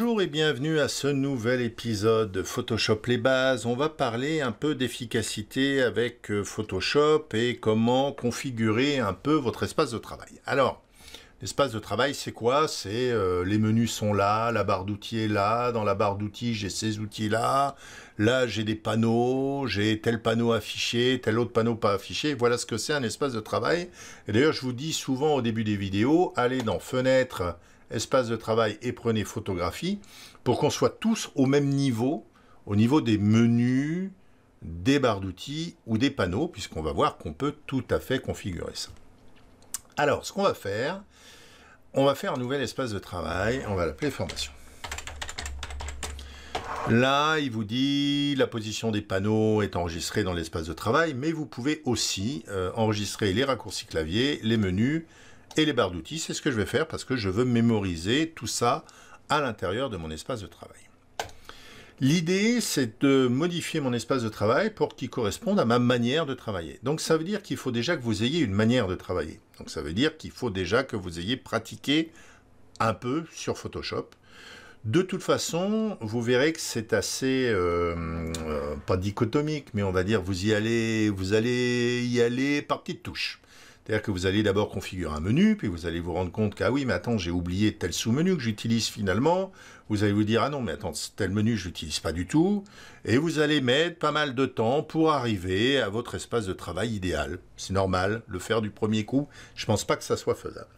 Bonjour et bienvenue à ce nouvel épisode de Photoshop les bases. On va parler un peu d'efficacité avec euh, Photoshop et comment configurer un peu votre espace de travail. Alors, l'espace de travail, c'est quoi C'est euh, les menus sont là, la barre d'outils est là, dans la barre d'outils, j'ai ces outils-là, là, j'ai des panneaux, j'ai tel panneau affiché, tel autre panneau pas affiché. Voilà ce que c'est un espace de travail. Et d'ailleurs, je vous dis souvent au début des vidéos, allez dans Fenêtre, espace de travail et prenez photographie, pour qu'on soit tous au même niveau, au niveau des menus, des barres d'outils ou des panneaux, puisqu'on va voir qu'on peut tout à fait configurer ça. Alors, ce qu'on va faire, on va faire un nouvel espace de travail, on va l'appeler formation. Là, il vous dit la position des panneaux est enregistrée dans l'espace de travail, mais vous pouvez aussi euh, enregistrer les raccourcis clavier, les menus, et les barres d'outils, c'est ce que je vais faire parce que je veux mémoriser tout ça à l'intérieur de mon espace de travail. L'idée, c'est de modifier mon espace de travail pour qu'il corresponde à ma manière de travailler. Donc ça veut dire qu'il faut déjà que vous ayez une manière de travailler. Donc ça veut dire qu'il faut déjà que vous ayez pratiqué un peu sur Photoshop. De toute façon, vous verrez que c'est assez, euh, euh, pas dichotomique, mais on va dire vous y allez, vous allez y aller par petites touches. C'est-à-dire que vous allez d'abord configurer un menu, puis vous allez vous rendre compte qu'ah oui, mais attends, j'ai oublié tel sous-menu que j'utilise finalement. Vous allez vous dire, ah non, mais attends, tel menu, je l'utilise pas du tout. Et vous allez mettre pas mal de temps pour arriver à votre espace de travail idéal. C'est normal, le faire du premier coup, je pense pas que ça soit faisable.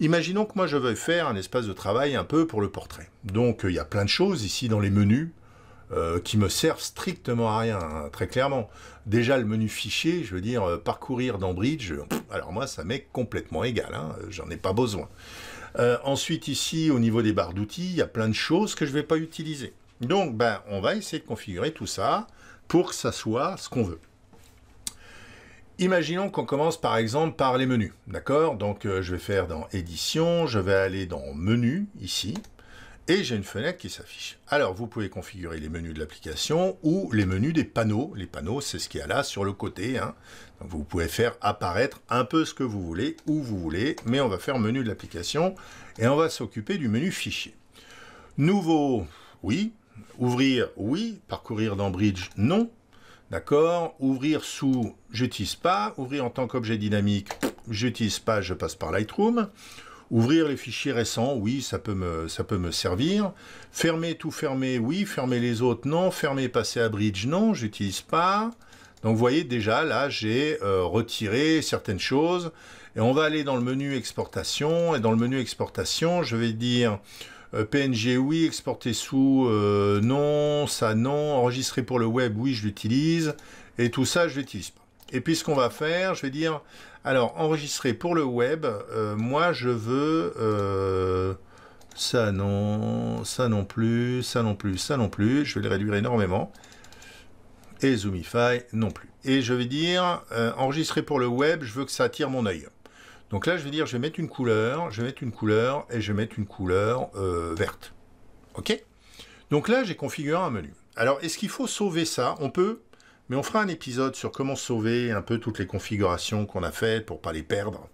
Imaginons que moi je veuille faire un espace de travail un peu pour le portrait. Donc euh, il y a plein de choses ici dans les menus euh, qui me servent strictement à rien, hein, très clairement. Déjà le menu fichier, je veux dire, euh, parcourir dans Bridge, euh, alors moi ça m'est complètement égal, hein, j'en ai pas besoin. ensuite ici, au niveau des barres d'outils, il y a plein de choses que je ne vais pas utiliser. Donc ben, on va essayer de configurer tout ça pour que ça soit ce qu'on veut. Imaginons qu'on commence par exemple par les menus, d'accord Donc je vais faire dans édition, je vais aller dans menu ici, et j'ai une fenêtre qui s'affiche. Alors vous pouvez configurer les menus de l'application ou les menus des panneaux. Les panneaux, c'est ce qu'il y a là sur le côté. Hein. vous pouvez faire apparaître un peu ce que vous voulez, où vous voulez, mais on va faire menu de l'application et on va s'occuper du menu fichier. Nouveau, oui. Ouvrir, oui. Parcourir dans Bridge, non. D'accord Ouvrir sous, j'utilise pas. Ouvrir en tant qu'objet dynamique, j'utilise pas, je passe par Lightroom. Ouvrir les fichiers récents, oui, ça peut me, ça peut me servir. Fermer, tout fermer, oui. Fermer les autres, non. Fermer, passer à bridge, non, j'utilise pas. Donc vous voyez déjà, là, j'ai euh, retiré certaines choses. Et on va aller dans le menu exportation. Et dans le menu exportation, je vais dire euh, PNG, oui. Exporter sous, euh, non. Ça, non. Enregistrer pour le web, oui, je l'utilise. Et tout ça, je l'utilise pas. Et puis ce qu'on va faire, je vais dire, alors enregistrer pour le web, euh, moi je veux euh, ça non, ça non plus, ça non plus, ça non plus, je vais le réduire énormément. Et Zoomify non plus. Et je vais dire, euh, enregistrer pour le web, je veux que ça attire mon œil. Donc là je vais dire, je vais mettre une couleur, je vais mettre une couleur, et je vais mettre une couleur verte. Ok Donc là j'ai configuré un menu. Alors est-ce qu'il faut sauver ça On peut mais on fera un épisode sur comment sauver un peu toutes les configurations qu'on a faites pour pas les perdre.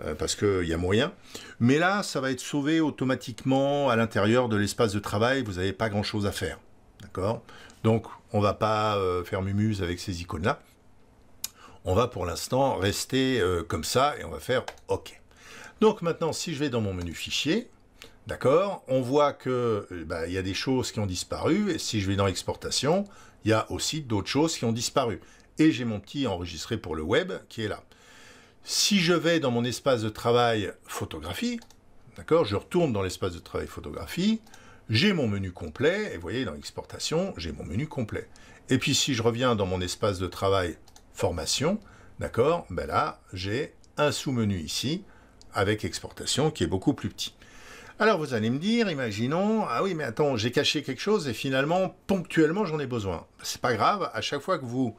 Euh, parce qu'il y a moyen. Mais là, ça va être sauvé automatiquement à l'intérieur de l'espace de travail. Vous n'avez pas grand-chose à faire. D'accord Donc, on va pas euh, faire mumuse avec ces icônes-là. On va pour l'instant rester euh, comme ça et on va faire OK. Donc maintenant, si je vais dans mon menu fichier, D'accord On voit que eh ben, il y a des choses qui ont disparu. Et si je vais dans l'exportation, il y a aussi d'autres choses qui ont disparu. Et j'ai mon petit enregistré pour le web qui est là. Si je vais dans mon espace de travail photographie, d'accord, je retourne dans l'espace de travail photographie, j'ai mon menu complet, et vous voyez, dans l'exportation, j'ai mon menu complet. Et puis si je reviens dans mon espace de travail formation, d'accord, ben là, j'ai un sous-menu ici, avec exportation, qui est beaucoup plus petit. Alors vous allez me dire, imaginons, ah oui mais attends, j'ai caché quelque chose et finalement ponctuellement j'en ai besoin. C'est pas grave, à chaque fois que vous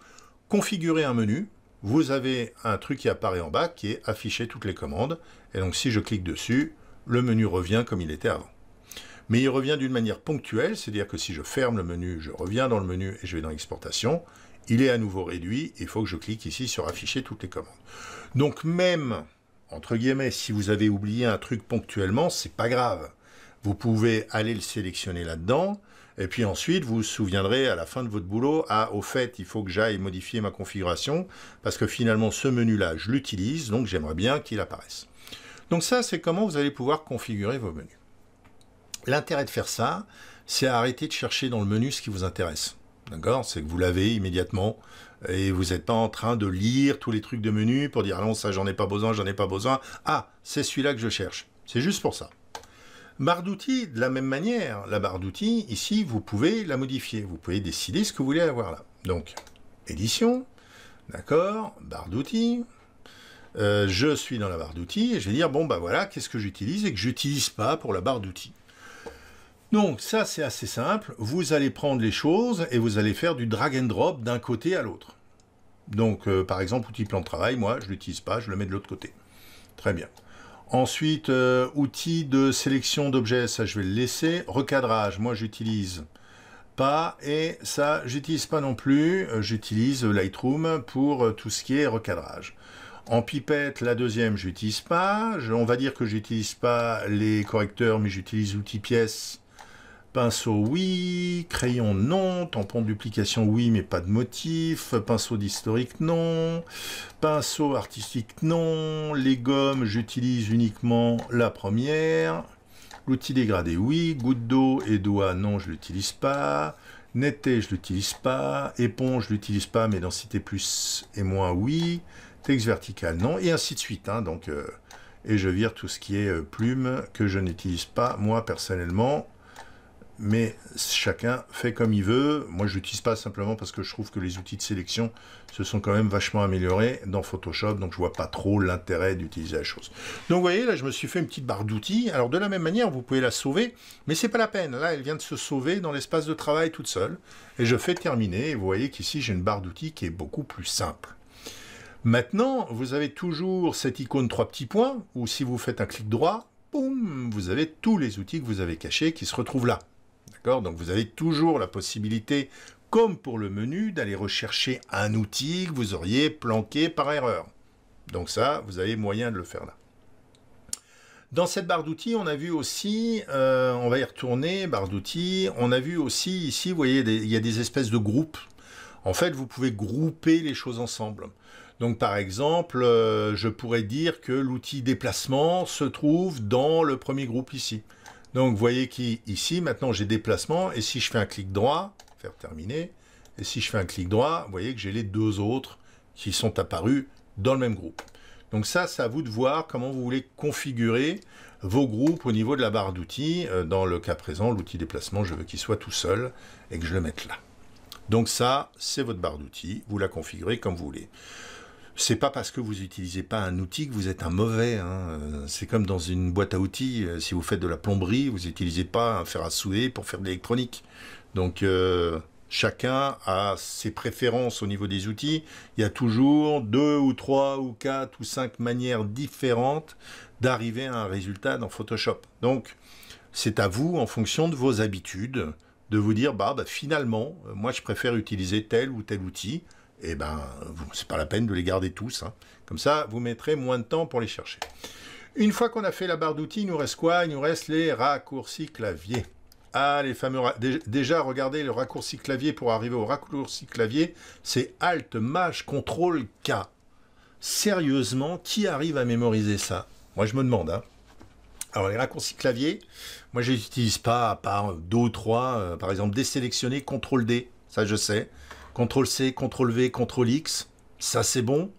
configurez un menu, vous avez un truc qui apparaît en bas qui est afficher toutes les commandes. Et donc si je clique dessus, le menu revient comme il était avant. Mais il revient d'une manière ponctuelle, c'est-à-dire que si je ferme le menu, je reviens dans le menu et je vais dans l'exportation, il est à nouveau réduit, il faut que je clique ici sur afficher toutes les commandes. Donc même entre guillemets, si vous avez oublié un truc ponctuellement, c'est pas grave. Vous pouvez aller le sélectionner là-dedans, et puis ensuite, vous vous souviendrez à la fin de votre boulot, ah, au fait, il faut que j'aille modifier ma configuration, parce que finalement, ce menu-là, je l'utilise, donc j'aimerais bien qu'il apparaisse. Donc ça, c'est comment vous allez pouvoir configurer vos menus. L'intérêt de faire ça, c'est arrêter de chercher dans le menu ce qui vous intéresse. D'accord C'est que vous l'avez immédiatement et vous n'êtes pas en train de lire tous les trucs de menu pour dire ah non ça j'en ai pas besoin, j'en ai pas besoin. Ah, c'est celui-là que je cherche. C'est juste pour ça. Barre d'outils, de la même manière, la barre d'outils, ici, vous pouvez la modifier. Vous pouvez décider ce que vous voulez avoir là. Donc, édition, d'accord, barre d'outils. Euh, je suis dans la barre d'outils et je vais dire, bon, bah voilà, qu'est-ce que j'utilise et que j'utilise pas pour la barre d'outils. Donc ça c'est assez simple, vous allez prendre les choses et vous allez faire du drag and drop d'un côté à l'autre. Donc euh, par exemple outil plan de travail, moi je l'utilise pas, je le mets de l'autre côté. Très bien. Ensuite, euh, outil de sélection d'objets, ça je vais le laisser. Recadrage, moi j'utilise pas et ça j'utilise pas non plus. Euh, j'utilise Lightroom pour tout ce qui est recadrage. En pipette, la deuxième, j'utilise pas. on va dire que j'utilise pas les correcteurs, mais j'utilise l'outil pièce Pinceau, oui. Crayon, non. Tampon de duplication, oui, mais pas de motif. Pinceau d'historique, non. Pinceau artistique, non. Les gommes, j'utilise uniquement la première. L'outil dégradé, oui. Goutte d'eau et doigt, non, je l'utilise pas. Netté, je l'utilise pas. Éponge, je l'utilise pas, mais densité plus et moins, oui. Texte vertical, non. Et ainsi de suite. Hein. donc, euh, et je vire tout ce qui est euh, plume que je n'utilise pas, moi, personnellement mais chacun fait comme il veut. Moi, je n'utilise pas simplement parce que je trouve que les outils de sélection se sont quand même vachement améliorés dans Photoshop, donc je vois pas trop l'intérêt d'utiliser la chose. Donc, vous voyez, là, je me suis fait une petite barre d'outils. Alors, de la même manière, vous pouvez la sauver, mais ce n'est pas la peine. Là, elle vient de se sauver dans l'espace de travail toute seule. Et je fais terminer. Et vous voyez qu'ici, j'ai une barre d'outils qui est beaucoup plus simple. Maintenant, vous avez toujours cette icône trois petits points, Ou si vous faites un clic droit, boum, vous avez tous les outils que vous avez cachés qui se retrouvent là. D'accord Donc vous avez toujours la possibilité, comme pour le menu, d'aller rechercher un outil que vous auriez planqué par erreur. Donc ça, vous avez moyen de le faire là. Dans cette barre d'outils, on a vu aussi, euh, on va y retourner, barre d'outils, on a vu aussi ici, vous voyez, il y a des espèces de groupes. En fait, vous pouvez grouper les choses ensemble. Donc par exemple, euh, je pourrais dire que l'outil déplacement se trouve dans le premier groupe ici. Donc vous voyez qu'ici, maintenant j'ai déplacement, et si je fais un clic droit, faire terminer, et si je fais un clic droit, vous voyez que j'ai les deux autres qui sont apparus dans le même groupe. Donc ça, c'est à vous de voir comment vous voulez configurer vos groupes au niveau de la barre d'outils. Euh, dans le cas présent, l'outil déplacement, je veux qu'il soit tout seul et que je le mette là. Donc ça, c'est votre barre d'outils. Vous la configurez comme vous voulez c'est pas parce que vous n'utilisez pas un outil que vous êtes un mauvais. Hein. Euh, c'est comme dans une boîte à outils. Euh, si vous faites de la plomberie, vous n'utilisez pas un fer à souder pour faire de l'électronique. Donc euh, chacun a ses préférences au niveau des outils. Il y a toujours deux ou trois ou quatre ou cinq manières différentes d'arriver à un résultat dans Photoshop. Donc c'est à vous, en fonction de vos habitudes, de vous dire bah, bah, finalement, moi je préfère utiliser tel ou tel outil eh ben, c'est pas la peine de les garder tous. Hein. Comme ça, vous mettrez moins de temps pour les chercher. Une fois qu'on a fait la barre d'outils, il nous reste quoi Il nous reste les raccourcis clavier. Ah, les fameux... Déjà, regardez, le raccourci clavier, pour arriver au raccourci clavier, c'est Alt, Maj, Ctrl, K. Sérieusement, qui arrive à mémoriser ça Moi, je me demande. Hein. Alors, les raccourcis clavier, moi, je n'utilise pas à part 2 ou 3. Euh, par exemple, désélectionner, Ctrl D, ça je sais. CTRL-C, CTRL-V, CTRL-X, ça c'est bon.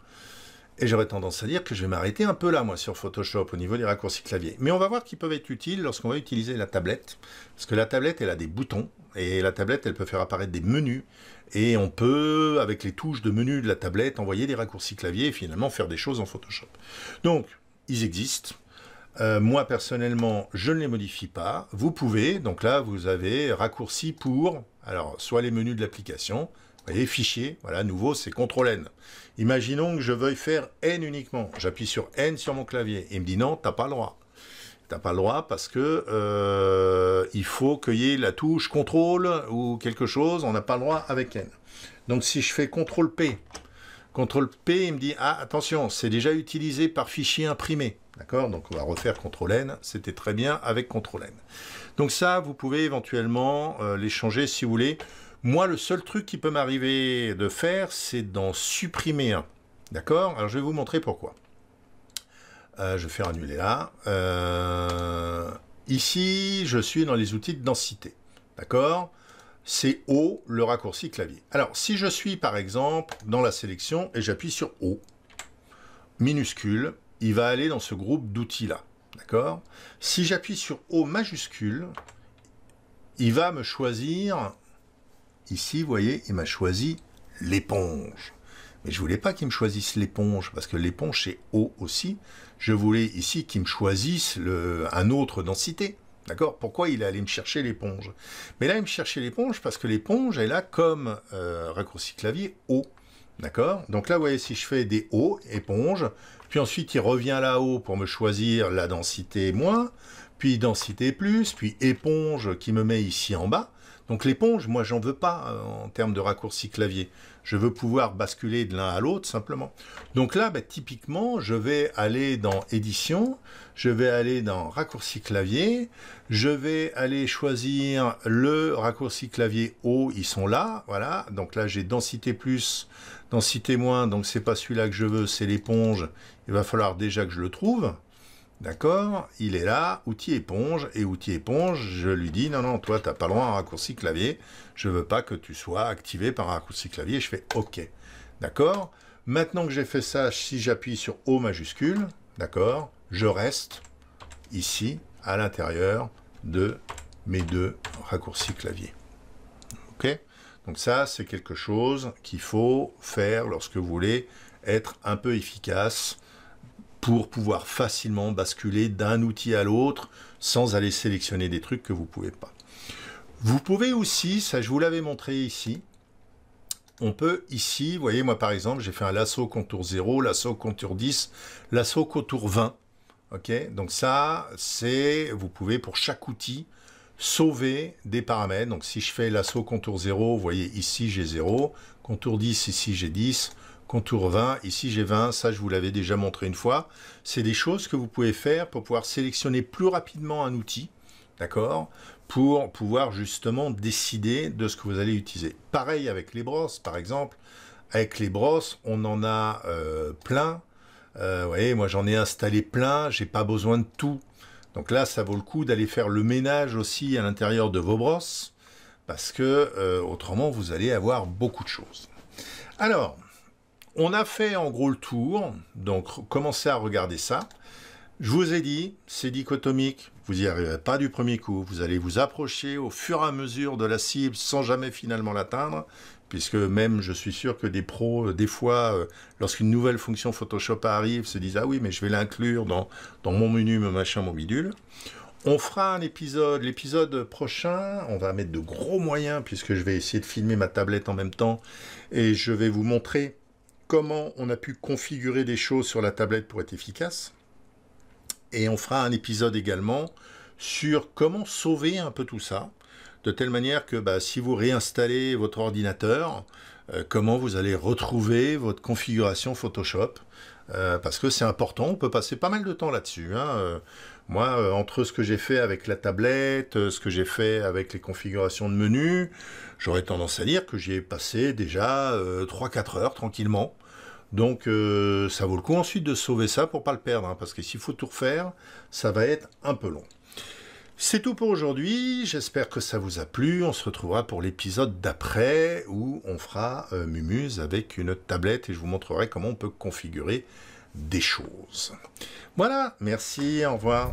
Et j'aurais tendance à dire que je vais m'arrêter un peu là, moi, sur Photoshop, au niveau des raccourcis clavier. Mais on va voir qu'ils peuvent être utiles lorsqu'on va utiliser la tablette. Parce que la tablette, elle a des boutons. Et la tablette, elle peut faire apparaître des menus. Et on peut, avec les touches de menu de la tablette, envoyer des raccourcis clavier et finalement faire des choses en Photoshop. Donc, ils existent. Euh, moi, personnellement, je ne les modifie pas. Vous pouvez, donc là, vous avez raccourci pour, alors, soit les menus de l'application, et fichier, voilà, nouveau, c'est CTRL N. Imaginons que je veuille faire N uniquement. J'appuie sur N sur mon clavier. Il me dit non, tu t'as pas le droit. Tu T'as pas le droit parce que euh, il faut qu'il y ait la touche CTRL ou quelque chose. On n'a pas le droit avec N. Donc si je fais CTRL P, CTRL P, il me dit ah attention, c'est déjà utilisé par fichier imprimé. D'accord Donc on va refaire CTRL N. C'était très bien avec CTRL N. Donc ça, vous pouvez éventuellement euh, les changer si vous voulez. Moi, le seul truc qui peut m'arriver de faire, c'est d'en supprimer un. D'accord Alors, je vais vous montrer pourquoi. Euh, je vais faire annuler là. Euh, ici, je suis dans les outils de densité. D'accord C'est O, le raccourci clavier. Alors, si je suis, par exemple, dans la sélection et j'appuie sur O, minuscule, il va aller dans ce groupe d'outils-là. D'accord Si j'appuie sur O majuscule, il va me choisir Ici, vous voyez, il m'a choisi l'éponge. Mais je voulais pas qu'il me choisisse l'éponge, parce que l'éponge, c'est haut aussi. Je voulais ici qu'il me choisisse le, un autre densité. D'accord Pourquoi il est allé me chercher l'éponge Mais là, il me cherchait l'éponge parce que l'éponge, est là comme euh, raccourci clavier haut. D'accord Donc là, vous voyez, si je fais des hauts, éponge, puis ensuite il revient là-haut pour me choisir la densité moins, puis densité plus, puis éponge qui me met ici en bas, donc l'éponge, moi, j'en veux pas euh, en termes de raccourci clavier. Je veux pouvoir basculer de l'un à l'autre simplement. Donc là, bah, typiquement, je vais aller dans édition, je vais aller dans raccourci clavier, je vais aller choisir le raccourci clavier haut, ils sont là, voilà. Donc là, j'ai densité plus, densité moins, donc c'est pas celui-là que je veux, c'est l'éponge. Il va falloir déjà que je le trouve. D'accord Il est là, outil éponge, et outil éponge, je lui dis, non, non, toi, tu n'as pas loin un raccourci clavier, je veux pas que tu sois activé par un raccourci clavier, je fais OK. D'accord Maintenant que j'ai fait ça, si j'appuie sur O majuscule, d'accord, je reste ici, à l'intérieur de mes deux raccourcis clavier. OK Donc ça, c'est quelque chose qu'il faut faire lorsque vous voulez être un peu efficace pour pouvoir facilement basculer d'un outil à l'autre sans aller sélectionner des trucs que vous pouvez pas. Vous pouvez aussi, ça je vous l'avais montré ici, on peut ici, vous voyez moi par exemple, j'ai fait un lasso contour 0, lasso contour 10, lasso contour 20. ok Donc ça, c'est, vous pouvez pour chaque outil sauver des paramètres. Donc si je fais lasso contour 0, vous voyez ici j'ai 0, contour 10, ici j'ai 10, contour 20, ici j'ai 20, ça je vous l'avais déjà montré une fois. C'est des choses que vous pouvez faire pour pouvoir sélectionner plus rapidement un outil, d'accord Pour pouvoir justement décider de ce que vous allez utiliser. Pareil avec les brosses par exemple. Avec les brosses, on en a euh, plein. Euh, vous voyez, moi j'en ai installé plein, j'ai pas besoin de tout. Donc là, ça vaut le coup d'aller faire le ménage aussi à l'intérieur de vos brosses, parce que euh, autrement vous allez avoir beaucoup de choses. Alors, on a fait en gros le tour, donc commencez à regarder ça. Je vous ai dit, c'est dichotomique, vous n'y arriverez pas du premier coup, vous allez vous approcher au fur et à mesure de la cible sans jamais finalement l'atteindre, puisque même je suis sûr que des pros, euh, des fois, euh, lorsqu'une nouvelle fonction Photoshop arrive, se disent « Ah oui, mais je vais l'inclure dans, mon menu, mon machin, mon bidule ». On fera un épisode, l'épisode prochain, on va mettre de gros moyens, puisque je vais essayer de filmer ma tablette en même temps, et je vais vous montrer comment on a pu configurer des choses sur la tablette pour être efficace. Et on fera un épisode également sur comment sauver un peu tout ça, de telle manière que bah, si vous réinstallez votre ordinateur, euh, comment vous allez retrouver votre configuration Photoshop euh, parce que c'est important, on peut passer pas mal de temps là-dessus. Hein. Euh, moi, euh, entre ce que j'ai fait avec la tablette, ce que j'ai fait avec les configurations de menu, j'aurais tendance à dire que j'y ai passé déjà 3-4 heures tranquillement. Donc ça vaut le coup ensuite de sauver ça pour pas le perdre, hein, parce que s'il faut tout refaire, ça va être un peu long. C'est tout pour aujourd'hui, j'espère que ça vous a plu, on se retrouvera pour l'épisode d'après où on fera euh, Mumuse avec une tablette et je vous montrerai comment on peut configurer des choses. Voilà, merci, au revoir.